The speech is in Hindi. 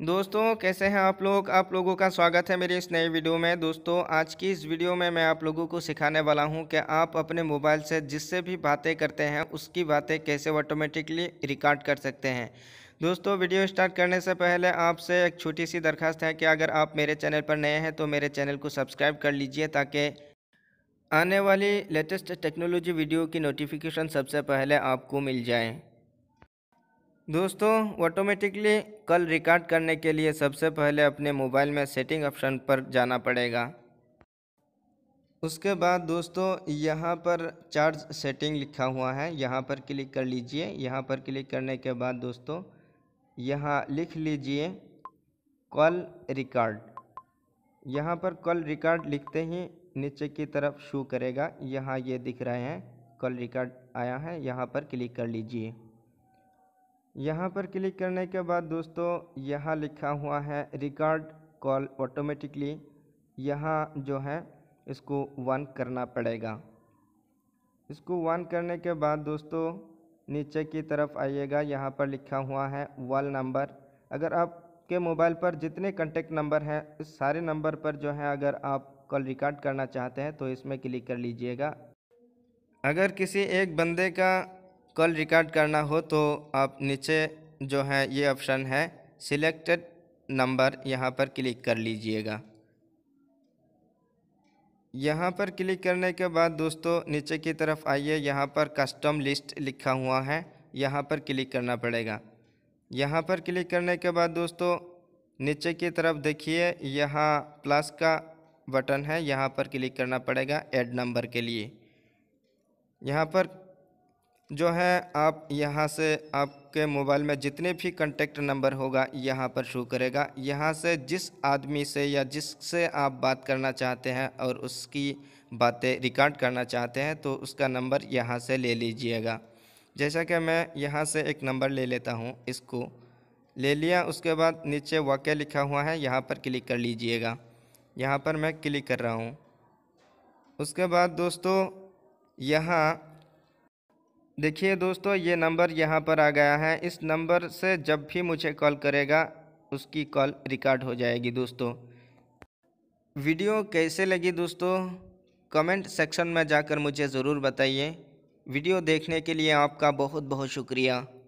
दोस्तों कैसे हैं आप लोग आप लोगों का स्वागत है मेरे इस नए वीडियो में दोस्तों आज की इस वीडियो में मैं आप लोगों को सिखाने वाला हूं कि आप अपने मोबाइल से जिससे भी बातें करते हैं उसकी बातें कैसे ऑटोमेटिकली रिकॉर्ड कर सकते हैं दोस्तों वीडियो स्टार्ट करने से पहले आपसे एक छोटी सी दरखास्त है कि अगर आप मेरे चैनल पर नए हैं तो मेरे चैनल को सब्सक्राइब कर लीजिए ताकि आने वाली लेटेस्ट टेक्नोलॉजी वीडियो की नोटिफिकेशन सबसे पहले आपको मिल जाए दोस्तों ऑटोमेटिकली कल रिकॉर्ड करने के लिए सबसे पहले अपने मोबाइल में सेटिंग ऑप्शन पर जाना पड़ेगा उसके बाद दोस्तों यहाँ पर चार्ज सेटिंग लिखा हुआ है यहाँ पर क्लिक कर लीजिए यहाँ पर क्लिक करने के बाद दोस्तों यहाँ लिख लीजिए कॉल रिकॉर्ड यहाँ पर कॉल रिकॉर्ड लिखते ही नीचे की तरफ शो करेगा यहाँ ये दिख रहे हैं कॉल रिकॉर्ड आया है यहाँ पर क्लिक कर लीजिए यहाँ पर क्लिक करने के बाद दोस्तों यहाँ लिखा हुआ है रिकॉर्ड कॉल ऑटोमेटिकली यहाँ जो है इसको वन करना पड़ेगा इसको वन करने के बाद दोस्तों नीचे की तरफ आइएगा यहाँ पर लिखा हुआ है वॉल नंबर अगर आपके मोबाइल पर जितने कंटेक्ट नंबर हैं उस सारे नंबर पर जो है अगर आप कॉल रिकॉर्ड करना चाहते हैं तो इसमें क्लिक कर लीजिएगा अगर किसी एक बंदे का कॉल रिकॉर्ड करना हो तो आप नीचे जो है ये ऑप्शन है सिलेक्टेड नंबर यहाँ पर क्लिक कर लीजिएगा यहाँ पर क्लिक करने के बाद दोस्तों नीचे की तरफ आइए यहाँ पर कस्टम लिस्ट लिखा हुआ है यहाँ पर क्लिक करना पड़ेगा यहाँ पर क्लिक करने के बाद दोस्तों नीचे की तरफ देखिए यहाँ प्लस का बटन है यहाँ पर क्लिक करना पड़ेगा ऐड नंबर के लिए यहाँ पर जो है आप यहाँ से आपके मोबाइल में जितने भी कंटेक्ट नंबर होगा यहाँ पर शो करेगा यहाँ से जिस आदमी से या जिससे आप बात करना चाहते हैं और उसकी बातें रिकॉर्ड करना चाहते हैं तो उसका नंबर यहाँ से ले लीजिएगा जैसा कि मैं यहाँ से एक नंबर ले लेता हूँ इसको ले लिया उसके बाद नीचे वाक्य लिखा हुआ है यहाँ पर क्लिक कर लीजिएगा यहाँ पर मैं क्लिक कर रहा हूँ उसके बाद दोस्तों यहाँ देखिए दोस्तों ये नंबर यहाँ पर आ गया है इस नंबर से जब भी मुझे कॉल करेगा उसकी कॉल रिकॉर्ड हो जाएगी दोस्तों वीडियो कैसे लगी दोस्तों कमेंट सेक्शन में जाकर मुझे ज़रूर बताइए वीडियो देखने के लिए आपका बहुत बहुत शुक्रिया